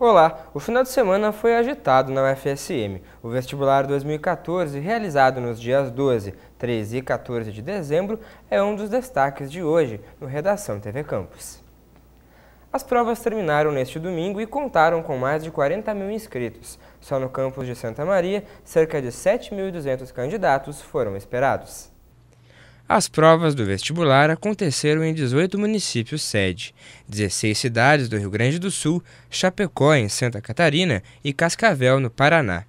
Olá, o final de semana foi agitado na UFSM. O vestibular 2014, realizado nos dias 12, 13 e 14 de dezembro, é um dos destaques de hoje no Redação TV Campus. As provas terminaram neste domingo e contaram com mais de 40 mil inscritos. Só no campus de Santa Maria, cerca de 7.200 candidatos foram esperados. As provas do vestibular aconteceram em 18 municípios sede, 16 cidades do Rio Grande do Sul, Chapecó, em Santa Catarina e Cascavel, no Paraná.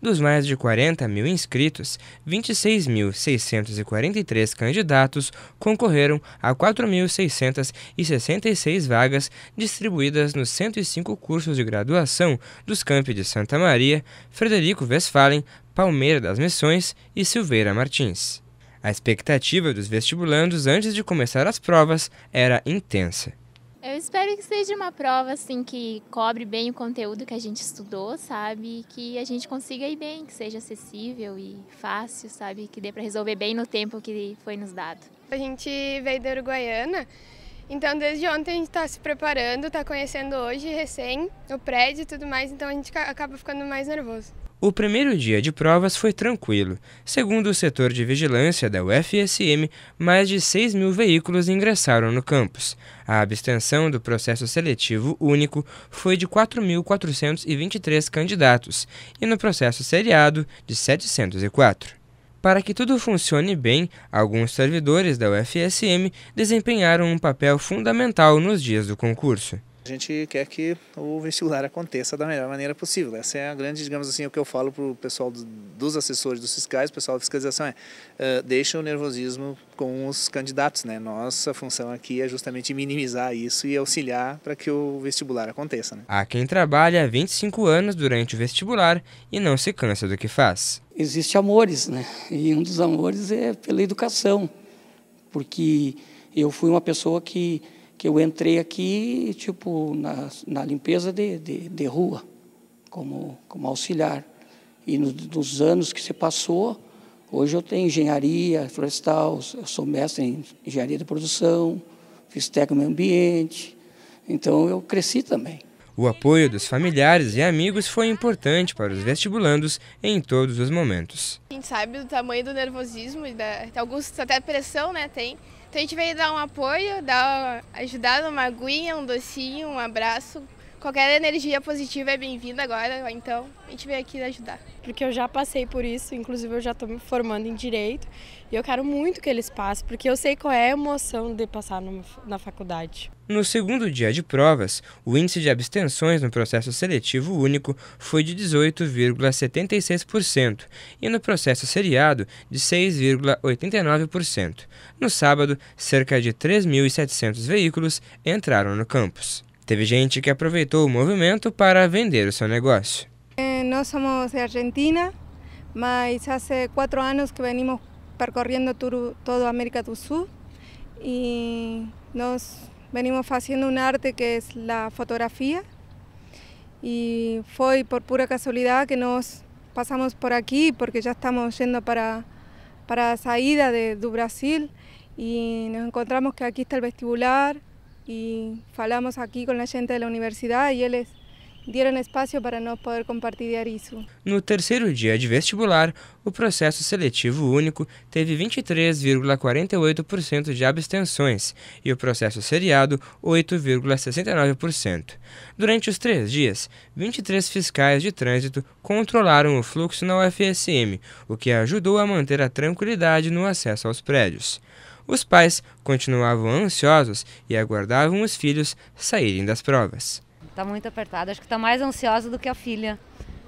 Dos mais de 40 mil inscritos, 26.643 candidatos concorreram a 4.666 vagas distribuídas nos 105 cursos de graduação dos campi de Santa Maria, Frederico Westphalen, Palmeira das Missões e Silveira Martins. A expectativa dos vestibulandos antes de começar as provas era intensa. Eu espero que seja uma prova assim que cobre bem o conteúdo que a gente estudou, sabe? Que a gente consiga ir bem, que seja acessível e fácil, sabe? Que dê para resolver bem no tempo que foi nos dado. A gente veio da Uruguaiana, então desde ontem a gente está se preparando, está conhecendo hoje recém o prédio e tudo mais, então a gente acaba ficando mais nervoso. O primeiro dia de provas foi tranquilo. Segundo o setor de vigilância da UFSM, mais de 6 mil veículos ingressaram no campus. A abstenção do processo seletivo único foi de 4.423 candidatos e no processo seriado, de 704. Para que tudo funcione bem, alguns servidores da UFSM desempenharam um papel fundamental nos dias do concurso. A gente quer que o vestibular aconteça da melhor maneira possível. Essa é a grande, digamos assim, o que eu falo para o pessoal dos assessores, dos fiscais, o pessoal da fiscalização é uh, deixa o nervosismo com os candidatos. Né? Nossa função aqui é justamente minimizar isso e auxiliar para que o vestibular aconteça. Né? Há quem trabalha 25 anos durante o vestibular e não se cansa do que faz. Existem amores, né? E um dos amores é pela educação, porque eu fui uma pessoa que que eu entrei aqui, tipo, na, na limpeza de, de, de, rua, como, como auxiliar. E nos, nos anos que se passou, hoje eu tenho engenharia florestal, sou mestre em engenharia de produção, fiz técnico meio ambiente, então eu cresci também. O apoio dos familiares e amigos foi importante para os vestibulandos em todos os momentos. A gente sabe do tamanho do nervosismo, e da, alguns até pressão né, tem, então a gente veio dar um apoio, dar, ajudar numa aguinha, um docinho, um abraço Qualquer energia positiva é bem-vinda agora, então a gente veio aqui ajudar. Porque eu já passei por isso, inclusive eu já estou me formando em Direito e eu quero muito que eles passem, porque eu sei qual é a emoção de passar na faculdade. No segundo dia de provas, o índice de abstenções no processo seletivo único foi de 18,76% e no processo seriado de 6,89%. No sábado, cerca de 3.700 veículos entraram no campus. Teve gente que aproveitou o movimento para vender o seu negócio. Eh, nós somos de Argentina, mas há quatro anos que venimos percorrendo toda a América do Sul e nós venimos fazendo um arte que é a fotografia e foi por pura casualidade que nós passamos por aqui porque já estamos indo para, para a saída de, do Brasil e nos encontramos que aqui está o vestibular, y hablamos aquí con la gente da universidade e eles deram espaço para nós poder compartilhar isso. No terceiro dia de vestibular, o processo seletivo único teve 23,48% de abstenções e o processo seriado 8,69%. Durante os três dias, 23 fiscais de trânsito controlaram o fluxo na UFSM, o que ajudou a manter a tranquilidade no acesso aos prédios. Os pais continuavam ansiosos e aguardavam os filhos saírem das provas. Está muito apertado, acho que está mais ansiosa do que a filha.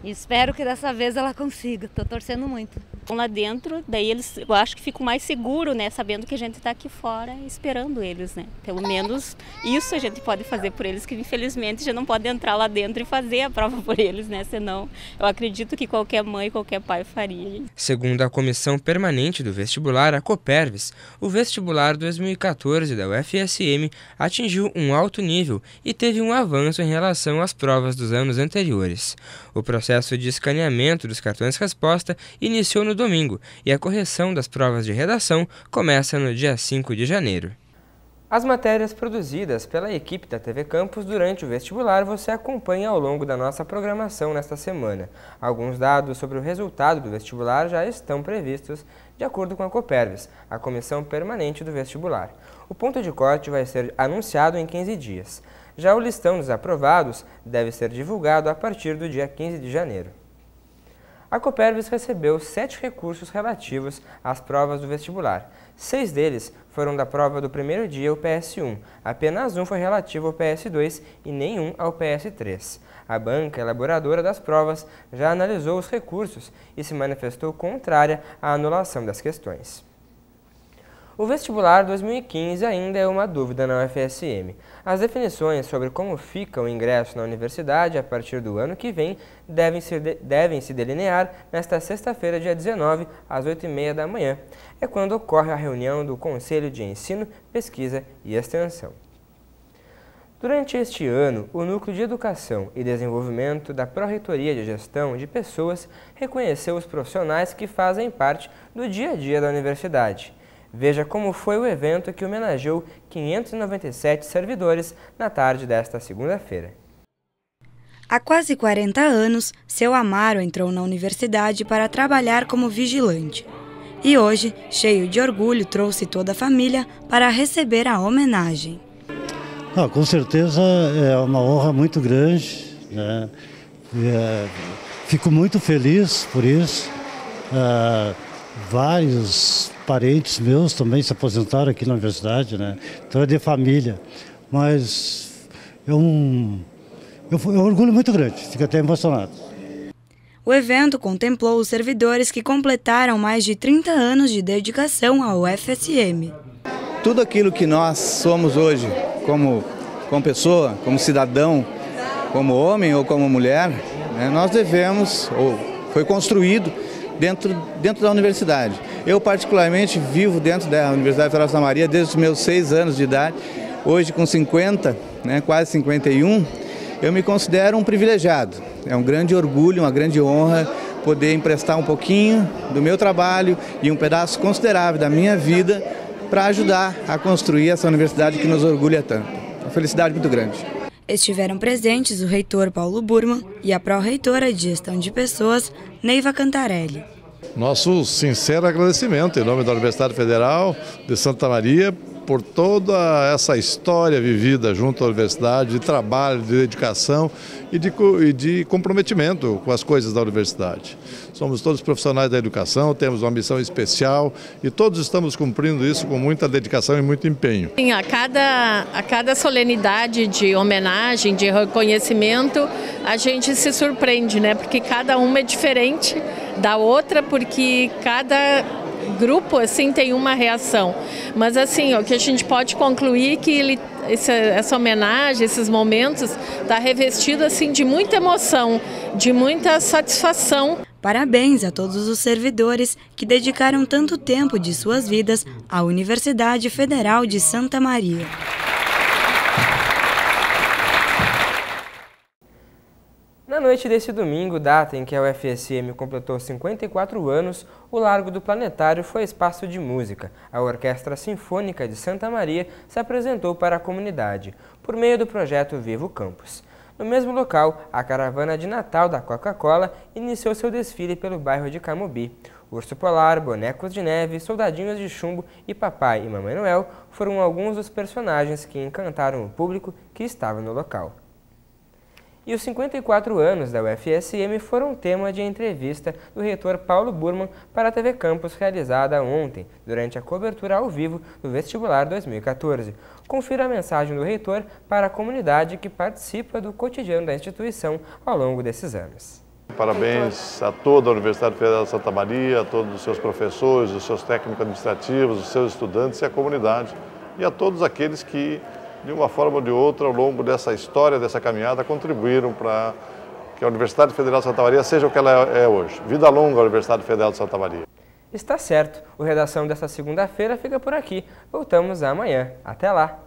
E espero que dessa vez ela consiga, estou torcendo muito lá dentro, daí eles, eu acho que fico mais seguro, né, sabendo que a gente está aqui fora esperando eles, né? Pelo menos isso a gente pode fazer por eles, que infelizmente já não pode entrar lá dentro e fazer a prova por eles, né? Senão, eu acredito que qualquer mãe, qualquer pai faria. Segundo a comissão permanente do vestibular, a Coperves, o vestibular 2014 da UFSM atingiu um alto nível e teve um avanço em relação às provas dos anos anteriores. O processo de escaneamento dos cartões resposta iniciou no domingo e a correção das provas de redação começa no dia 5 de janeiro. As matérias produzidas pela equipe da TV Campus durante o vestibular você acompanha ao longo da nossa programação nesta semana. Alguns dados sobre o resultado do vestibular já estão previstos de acordo com a Copervis, a Comissão Permanente do Vestibular. O ponto de corte vai ser anunciado em 15 dias. Já o listão dos aprovados deve ser divulgado a partir do dia 15 de janeiro a Copervis recebeu sete recursos relativos às provas do vestibular. Seis deles foram da prova do primeiro dia, o PS1. Apenas um foi relativo ao PS2 e nenhum ao PS3. A banca elaboradora das provas já analisou os recursos e se manifestou contrária à anulação das questões. O vestibular 2015 ainda é uma dúvida na UFSM. As definições sobre como fica o ingresso na universidade a partir do ano que vem devem se, de, devem se delinear nesta sexta-feira, dia 19, às 8h30 da manhã. É quando ocorre a reunião do Conselho de Ensino, Pesquisa e Extensão. Durante este ano, o Núcleo de Educação e Desenvolvimento da Pró-Reitoria de Gestão de Pessoas reconheceu os profissionais que fazem parte do dia a dia da universidade. Veja como foi o evento que homenageou 597 servidores na tarde desta segunda-feira. Há quase 40 anos, seu Amaro entrou na universidade para trabalhar como vigilante. E hoje, cheio de orgulho, trouxe toda a família para receber a homenagem. Ah, com certeza é uma honra muito grande. Né? É, fico muito feliz por isso. É, vários parentes meus também se aposentaram aqui na universidade, né? Então é de família. Mas é um, eu, é, é um orgulho muito grande, fico até emocionado. O evento contemplou os servidores que completaram mais de 30 anos de dedicação ao UFSM. Tudo aquilo que nós somos hoje, como, como pessoa, como cidadão, como homem ou como mulher, né, nós devemos, ou foi construído dentro, dentro da universidade. Eu, particularmente, vivo dentro da Universidade Federal de Santa Maria desde os meus seis anos de idade. Hoje, com 50, né, quase 51, eu me considero um privilegiado. É um grande orgulho, uma grande honra poder emprestar um pouquinho do meu trabalho e um pedaço considerável da minha vida para ajudar a construir essa universidade que nos orgulha tanto. Uma felicidade muito grande. Estiveram presentes o reitor Paulo Burman e a pró-reitora de Gestão de Pessoas, Neiva Cantarelli. Nosso sincero agradecimento em nome da Universidade Federal de Santa Maria por toda essa história vivida junto à universidade, de trabalho, de dedicação e de, e de, comprometimento com as coisas da universidade. Somos todos profissionais da educação, temos uma missão especial e todos estamos cumprindo isso com muita dedicação e muito empenho. Sim, a, cada, a cada solenidade de homenagem, de reconhecimento, a gente se surpreende, né? Porque cada uma é diferente da outra, porque cada grupo assim tem uma reação. Mas assim, o que a gente pode concluir é que ele, essa, essa homenagem, esses momentos, está revestido assim de muita emoção, de muita satisfação. Parabéns a todos os servidores que dedicaram tanto tempo de suas vidas à Universidade Federal de Santa Maria. Na noite desse domingo, data em que a UFSM completou 54 anos, o Largo do Planetário foi espaço de música. A Orquestra Sinfônica de Santa Maria se apresentou para a comunidade, por meio do projeto Vivo Campus. No mesmo local, a caravana de Natal da Coca-Cola iniciou seu desfile pelo bairro de Camubi. Urso Polar, Bonecos de Neve, Soldadinhos de Chumbo e Papai e Mamãe Noel foram alguns dos personagens que encantaram o público que estava no local e os 54 anos da UFSM foram tema de entrevista do reitor Paulo Burman para a TV Campus realizada ontem, durante a cobertura ao vivo do vestibular 2014. Confira a mensagem do reitor para a comunidade que participa do cotidiano da instituição ao longo desses anos. Parabéns a toda a Universidade Federal de Santa Maria, a todos os seus professores, os seus técnicos administrativos, os seus estudantes e a comunidade e a todos aqueles que de uma forma ou de outra, ao longo dessa história, dessa caminhada, contribuíram para que a Universidade Federal de Santa Maria seja o que ela é hoje. Vida longa à Universidade Federal de Santa Maria. Está certo. O Redação desta segunda-feira fica por aqui. Voltamos amanhã. Até lá!